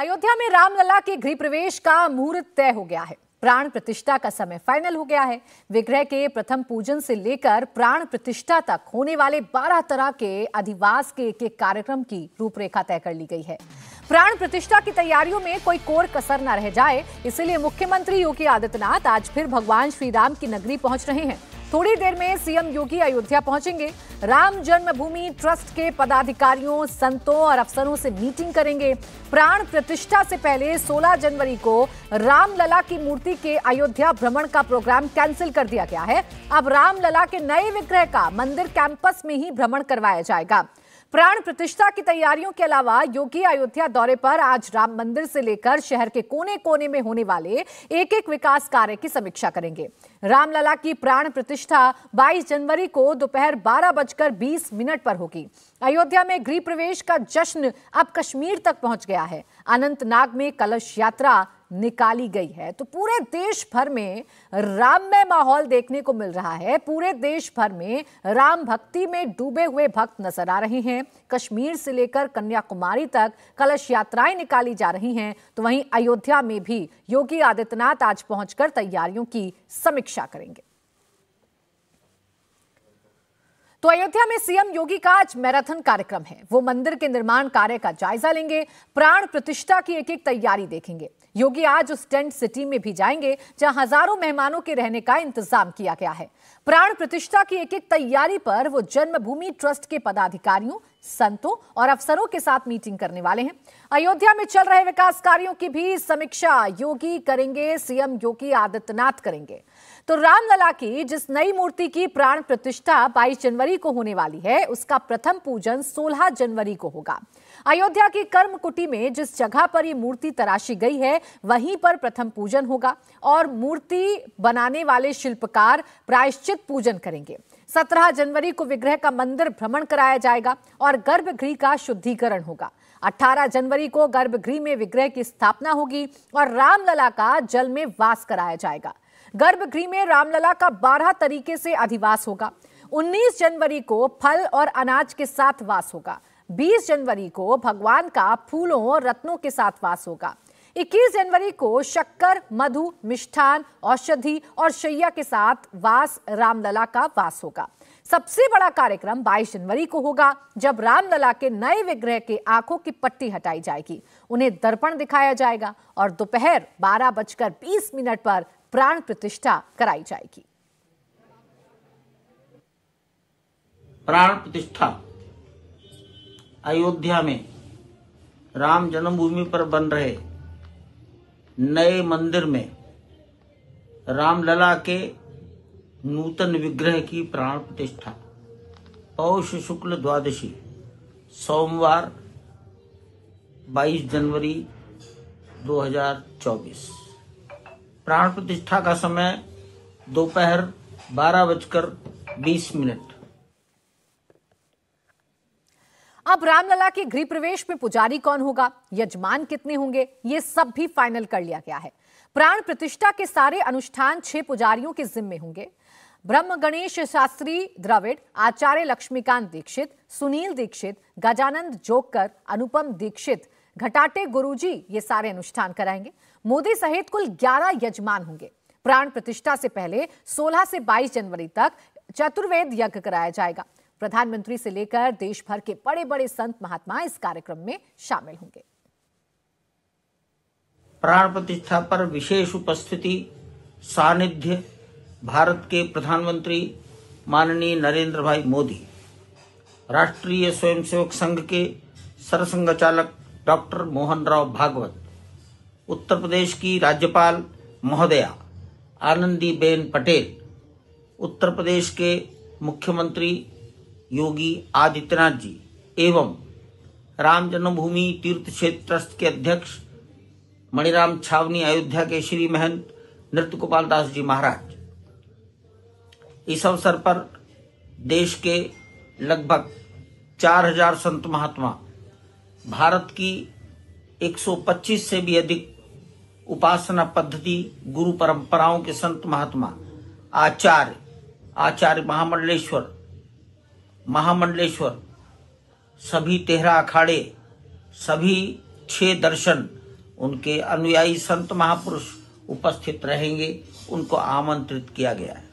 अयोध्या में रामलला के गृह प्रवेश का मुहूर्त तय हो गया है प्राण प्रतिष्ठा का समय फाइनल हो गया है विग्रह के प्रथम पूजन से लेकर प्राण प्रतिष्ठा तक होने वाले 12 तरह के अधिवास के एक एक कार्यक्रम की रूपरेखा तय कर ली गई है प्राण प्रतिष्ठा की तैयारियों में कोई कोर कसर न रह जाए इसलिए मुख्यमंत्री योगी आदित्यनाथ आज फिर भगवान श्री राम की नगरी पहुंच रहे हैं थोड़ी देर में सीएम योगी अयोध्या पहुंचेंगे राम जन्मभूमि ट्रस्ट के पदाधिकारियों संतों और अफसरों से मीटिंग करेंगे प्राण प्रतिष्ठा से पहले 16 जनवरी को रामलला की मूर्ति के अयोध्या भ्रमण का प्रोग्राम कैंसिल कर दिया गया है अब रामलला के नए विग्रह का मंदिर कैंपस में ही भ्रमण करवाया जाएगा प्राण प्रतिष्ठा की तैयारियों के अलावा योगी अयोध्या दौरे पर आज राम मंदिर से लेकर शहर के कोने कोने में होने वाले एक एक विकास कार्य की समीक्षा करेंगे रामलला की प्राण प्रतिष्ठा 22 जनवरी को दोपहर बारह बजकर बीस मिनट पर होगी अयोध्या में गृह प्रवेश का जश्न अब कश्मीर तक पहुंच गया है अनंतनाग में कलश यात्रा निकाली गई है तो पूरे देश भर में राममय माहौल देखने को मिल रहा है पूरे देश भर में राम भक्ति में डूबे हुए भक्त नजर आ रहे हैं कश्मीर से लेकर कन्याकुमारी तक कलश यात्राएं निकाली जा रही हैं तो वहीं अयोध्या में भी योगी आदित्यनाथ आज पहुंचकर तैयारियों की समीक्षा करेंगे तो अयोध्या में सीएम योगी का आज मैराथन कार्यक्रम है वो मंदिर के निर्माण कार्य का जायजा लेंगे प्राण प्रतिष्ठा की एक एक तैयारी देखेंगे योगी आज उस टेंट सिटी में भी जाएंगे जहां हजारों मेहमानों के रहने का इंतजाम किया गया है प्राण प्रतिष्ठा की एक एक तैयारी पर वो जन्मभूमि ट्रस्ट के पदाधिकारियों संतों और अफसरों के साथ मीटिंग करने वाले हैं अयोध्या में चल रहे विकास कार्यों की भी समीक्षा योगी करेंगे सीएम योगी आदित्यनाथ करेंगे तो रामलला की जिस नई मूर्ति की प्राण प्रतिष्ठा 22 जनवरी को होने वाली है उसका प्रथम पूजन 16 जनवरी को होगा अयोध्या की कर्म कुटी में जिस जगह पर ये मूर्ति तराशी गई है वहीं पर प्रथम पूजन होगा और मूर्ति बनाने वाले शिल्पकार प्रायश्चित पूजन करेंगे सत्रह जनवरी को विग्रह का मंदिर भ्रमण कराया जाएगा और गर्भगृह का शुद्धिकरण होगा 18 जनवरी को गर्भगृह में विग्रह की स्थापना होगी और रामलला का जल में वास कराया जाएगा गर्भगृह में रामलला का 12 तरीके से अधिवास होगा 19 जनवरी को फल और अनाज के साथ वास होगा 20 जनवरी को भगवान का फूलों और रत्नों के साथ वास होगा 21 जनवरी को शक्कर मधु मिष्ठान औषधि और शैया के साथ वास रामलला का वास होगा सबसे बड़ा कार्यक्रम 22 जनवरी को होगा जब रामलला के नए विग्रह के आंखों की पट्टी हटाई जाएगी उन्हें दर्पण दिखाया जाएगा और दोपहर बारह बजकर बीस मिनट पर प्राण प्रतिष्ठा कराई जाएगी प्राण प्रतिष्ठा अयोध्या में राम जन्मभूमि पर बन रहे नए मंदिर में रामलला के नूतन विग्रह की प्राण प्रतिष्ठा पौष शुक्ल द्वादशी सोमवार 22 जनवरी 2024 प्राण प्रतिष्ठा का समय दोपहर बारह बजकर बीस मिनट अब रामलला के गृह प्रवेश में पुजारी कौन होगा यजमान कितने होंगे ये सब भी फाइनल कर लिया गया है प्राण प्रतिष्ठा के सारे अनुष्ठान छह पुजारियों के जिम्मे होंगे ब्रह्म गणेश शास्त्री द्रविड़ आचार्य लक्ष्मीकांत दीक्षित सुनील दीक्षित गजानंद जोकर अनुपम दीक्षित घटाटे गुरुजी ये सारे अनुष्ठान कराएंगे मोदी सहित कुल 11 यजमान होंगे प्राण प्रतिष्ठा से पहले 16 से 22 जनवरी तक चतुर्वेद यज्ञ कराया जाएगा प्रधानमंत्री से लेकर देश भर के बड़े बड़े संत महात्मा इस कार्यक्रम में शामिल होंगे प्राण प्रतिष्ठा पर विशेष उपस्थिति सानिध्य भारत के प्रधानमंत्री माननीय नरेंद्र भाई मोदी राष्ट्रीय स्वयंसेवक संघ के सरसंघ चालक डॉक्टर मोहन राव भागवत उत्तर प्रदेश की राज्यपाल महोदया आनंदीबेन पटेल उत्तर प्रदेश के मुख्यमंत्री योगी आदित्यनाथ जी एवं राम जन्मभूमि तीर्थ क्षेत्र ट्रस्ट के अध्यक्ष मणिराम छावनी अयोध्या के श्री महंत नृत्य गोपाल दास जी महाराज इस अवसर पर देश के लगभग 4000 संत महात्मा भारत की 125 से भी अधिक उपासना पद्धति गुरु परंपराओं के संत महात्मा आचार्य आचार्य महामंडलेश्वर महामंडलेश्वर सभी तेहरा अखाड़े सभी छह दर्शन उनके अनुयायी संत महापुरुष उपस्थित रहेंगे उनको आमंत्रित किया गया है